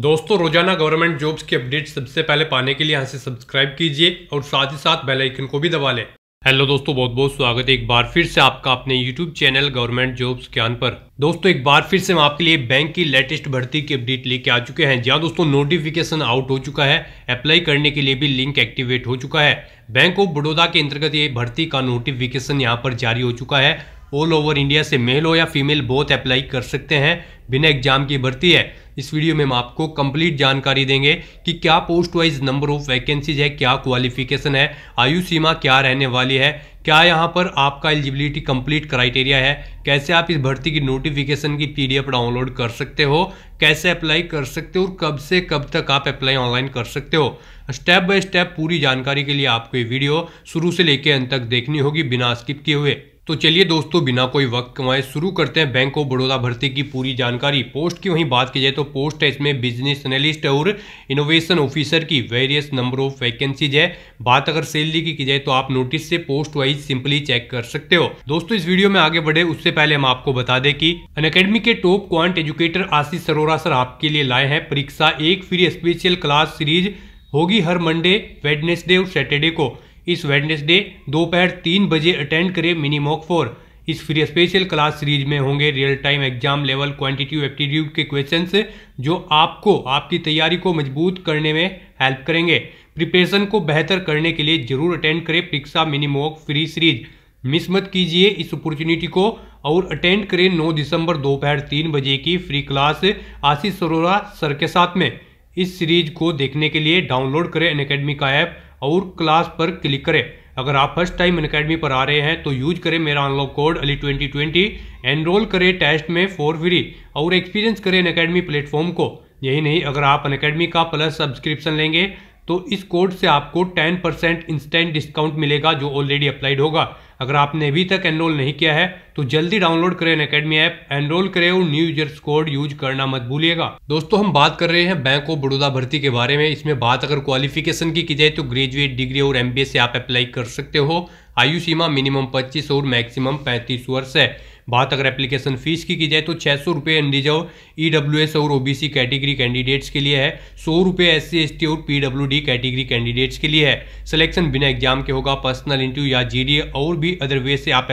दोस्तों रोजाना government jobs की अपडेट सबसे पहले पाने के लिए यहाँ से सब्सक्राइब कीजिए और साथ ही साथ बेल आइकन को भी दबा लें हेलो दोस्तों बहुत बहुत स्वागत है एक बार फिर से आपका अपने यूट्यूब चैनल गवर्नमेंट जॉब्स ज्ञान पर दोस्तों एक बार फिर से हम आपके लिए बैंक की लेटेस्ट भर्ती की अपडेट लेके आ चुके हैं जहाँ दोस्तों नोटिफिकेशन आउट हो चुका है अप्लाई करने के लिए भी लिंक एक्टिवेट हो चुका है बैंक ऑफ बड़ौदा के अंतर्गत ये भर्ती का नोटिफिकेशन यहाँ पर जारी हो चुका है ऑल ओवर इंडिया से मेल हो या फीमेल बोथ अप्लाई कर सकते हैं बिना एग्जाम की भर्ती है इस वीडियो में हम आपको कंप्लीट जानकारी देंगे कि क्या post wise number of vacancies है क्या क्वालिफिकेशन है आयु सीमा क्या रहने वाली है क्या यहाँ पर आपका एलिजिबिलिटी कंप्लीट क्राइटेरिया है कैसे आप इस भर्ती की नोटिफिकेशन की पीडीएफ डाउनलोड कर सकते हो कैसे अप्लाई कर सकते हो और कब से कब तक आप अप्लाई ऑनलाइन कर सकते हो स्टेप बाय स्टेप पूरी जानकारी के लिए आपको ये वीडियो शुरू से लेकर अंत तक देखनी होगी बिना स्किप किए हुए तो चलिए दोस्तों बिना कोई वक्त कमाए शुरू करते हैं बैंक ऑफ बड़ौदा भर्ती की पूरी जानकारी पोस्ट की वहीं बात की जाए तो पोस्ट है इसमें बिजनेस एनालिस्ट और इनोवेशन ऑफिसर की वेरियस नंबर ऑफ वैकेंसीज है बात अगर सैलरी की की जाए तो आप नोटिस से पोस्ट वाइज सिंपली चेक कर सकते हो दोस्तों इस वीडियो में आगे बढ़े उससे पहले हम आपको बता दें कि अन के top quant educator Ashish Sarora sir आपके लिए लाए हैं परीक्षा एक फ्री स्पेशल क्लास सीरीज होगी हर मंडे वेडनेसडे और सैटरडे को इस वेडनेसडे दोपहर तीन बजे अटेंड करें मिनी मॉक फोर इस फ्री स्पेशल क्लास सीरीज में होंगे real time exam level quantitative aptitude के क्वेश्चंस जो आपको आपकी तैयारी को मजबूत करने में हेल्प करेंगे प्रिपरेशन को बेहतर करने के लिए जरूर अटेंड करें परीक्षा मॉक फ्री सीरीज मिस मत कीजिए इस अपॉर्चुनिटी को और अटेंड करें 9 दिसंबर दोपहर तीन बजे की free class Ashish Sarora sir के साथ में इस सीरीज को देखने के लिए डाउनलोड करें अन का ऐप और क्लास पर क्लिक करें अगर आप फर्स्ट टाइम इन अकेडमी पर आ रहे हैं तो यूज करें मेरा unlock code Ali twenty twenty enrol करें टेस्ट में फॉर फ्री और एक्सपीरियंस करें इन अकेडमी प्लेटफॉर्म को यही नहीं अगर आप अनकेडमी का प्लस सब्सक्रिप्शन लेंगे तो इस कोड से आपको 10 परसेंट इंस्टेंट डिस्काउंट मिलेगा जो ऑलरेडी अप्लाइड होगा अगर आपने अभी तक एनरोल नहीं किया है तो जल्दी डाउनलोड करें अकेडमी ऐप एनरोल करें और न्यू यूजर्स कोड यूज करना मत भूलिएगा दोस्तों हम बात कर रहे हैं बैंक ऑफ बड़ौदा भर्ती के बारे में इसमें बात अगर क्वालिफिकेशन की की जाए तो ग्रेजुएट डिग्री और एमबीए से आप अप्लाई कर सकते हो आयु सीमा मिनिमम पच्चीस और मैक्सिमम पैंतीस वर्ष है बात अगर एप्लीकेशन फ़ीस की की जाए तो छः सौ रुपये इंडिजर्व ई डब्ल्यू एस और O B C category candidates के लिए है सौ रुपये एस सी एस टी और P W D category candidates के लिए है सिलेक्शन बिना एग्जाम के होगा पर्सनल इंटरव्यू या जी डी और भी अदर वे से आप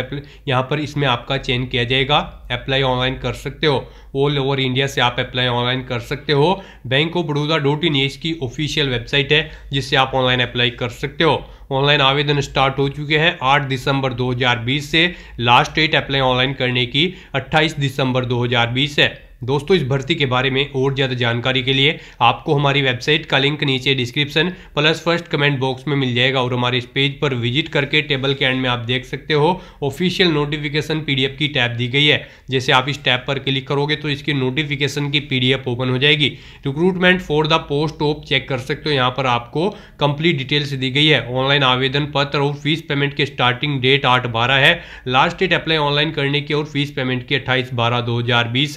यहाँ पर इसमें आपका चयन किया जाएगा अप्लाई ऑनलाइन कर सकते हो ऑल ओवर इंडिया से आप अप्लाई ऑनलाइन कर सकते हो bank of Baroda dot in की ऑफिशियल वेबसाइट है जिससे आप ऑनलाइन अप्लाई कर सकते हो ऑनलाइन आवेदन स्टार्ट हो चुके हैं 8 दिसंबर 2020 से लास्ट डेट अप्लाई ऑनलाइन करने की 28 दिसंबर 2020 है दोस्तों इस भर्ती के बारे में और ज़्यादा जानकारी के लिए आपको हमारी वेबसाइट का लिंक नीचे description plus first comment box में मिल जाएगा और हमारे इस पेज पर विजिट करके टेबल के एंड में आप देख सकते हो ऑफिशियल नोटिफिकेशन पीडीएफ की टैब दी गई है जैसे आप इस टैब पर क्लिक करोगे तो इसकी नोटिफिकेशन की पी ओपन हो जाएगी recruitment for the post of check कर सकते हो यहाँ पर आपको कंप्लीट डिटेल्स दी गई है ऑनलाइन आवेदन पत्र और फीस पेमेंट के स्टार्टिंग डेट आठ बारह है लास्ट डेट अप्लाई ऑनलाइन करने की और फीस पेमेंट की अट्ठाईस बारह दो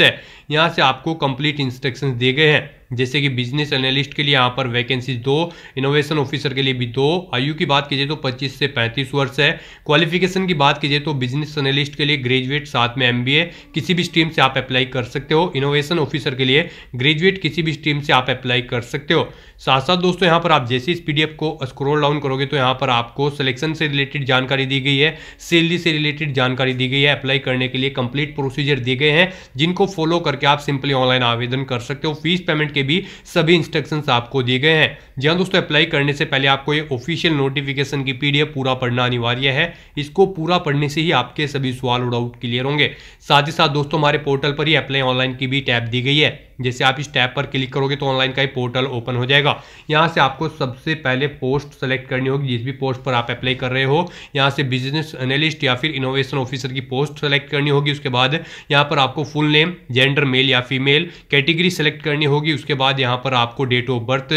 है यहाँ से आपको कंप्लीट इंस्ट्रक्शंस दिए गए हैं जैसे कि बिजनेस एनालिस्ट के लिए यहाँ पर वैकेंसी दो इनोवेशन ऑफिसर के लिए भी दो आयु की बात कीजिए तो 25 से 35 वर्ष है क्वालिफिकेशन की बात कीजिए तो बिजनेस एनालिस्ट के लिए ग्रेजुएट साथ में एमबीए किसी भी स्ट्रीम से आप अप्लाई कर सकते हो इनोवेशन ऑफिसर के लिए ग्रेजुएट किसी भी स्ट्रीम से आप अप्लाई कर सकते हो साथ साथ दोस्तों यहाँ पर आप जैसे इस पी को स्क्रोल डाउन करोगे तो यहाँ पर आपको सिलेक्शन से रिलेटेड जानकारी दी गई है सैलरी से रिलेटेड जानकारी दी गई है अप्लाई करने के लिए कंप्लीट प्रोसीजर दिए गए हैं जिनको फॉलो करके आप सिंपली ऑनलाइन आवेदन कर सकते हो फीस पेमेंट के के भी सभी इंस्ट्रक्शंस आपको दिए गए हैं जी हाँ दोस्तों अप्लाई करने से पहले आपको ये ऑफिशियल नोटिफिकेशन की पीडीएफ पूरा पढ़ना अनिवार्य है इसको पूरा पढ़ने से ही आपके सभी सवाल और डाउट क्लियर होंगे साथ ही साथ दोस्तों हमारे पोर्टल पर ही अप्लाई ऑनलाइन की भी टैब दी गई है जैसे आप इस टैब पर क्लिक करोगे तो ऑनलाइन का ही पोर्टल ओपन हो जाएगा यहाँ से आपको सबसे पहले पोस्ट सेलेक्ट करनी होगी जिस भी पोस्ट पर आप अप्लाई कर रहे हो यहाँ से बिजनेस एनालिस्ट या फिर इनोवेशन ऑफिसर की पोस्ट सेलेक्ट करनी होगी उसके बाद यहाँ पर आपको फुल नेम जेंडर मेल या फीमेल कैटेगरी सेलेक्ट करनी होगी उसके उसके बाद यहाँ पर आपको डेट ऑफ बर्थ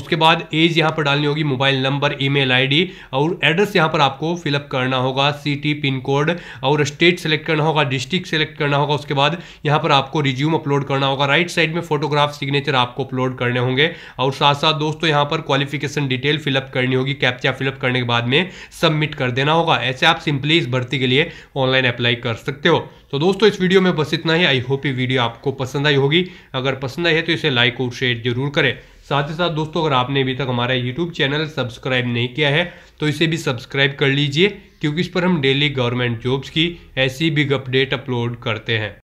उसके बाद एज यहाँ पर डालनी होगी मोबाइल नंबर ईमेल आईडी और एड्रेस यहाँ पर आपको फिलअप करना होगा सिटी पिन कोड और स्टेट सेलेक्ट करना होगा डिस्ट्रिक्ट सेलेक्ट करना होगा उसके बाद यहाँ पर आपको रिज्यूम अपलोड करना होगा राइट साइड में फोटोग्राफ सिग्नेचर आपको अपलोड करने होंगे और साथ साथ दोस्तों यहाँ पर क्वालिफिकेशन डिटेल फिलअप करनी होगी कैप्चा फिलअप करने के बाद में सबमिट कर देना होगा ऐसे आप सिंपली इस भर्ती के लिए ऑनलाइन अप्लाई कर सकते हो तो दोस्तों इस वीडियो में बस इतना ही आई होप ये वीडियो आपको पसंद आई होगी अगर पसंद आई है तो इसे लाइक लाइक और शेयर जरूर करें साथ ही साथ दोस्तों अगर आपने अभी तक हमारा यूट्यूब चैनल सब्सक्राइब नहीं किया है तो इसे भी सब्सक्राइब कर लीजिए क्योंकि इस पर हम डेली गवर्नमेंट जॉब्स की ऐसी बिग अपडेट अपलोड करते हैं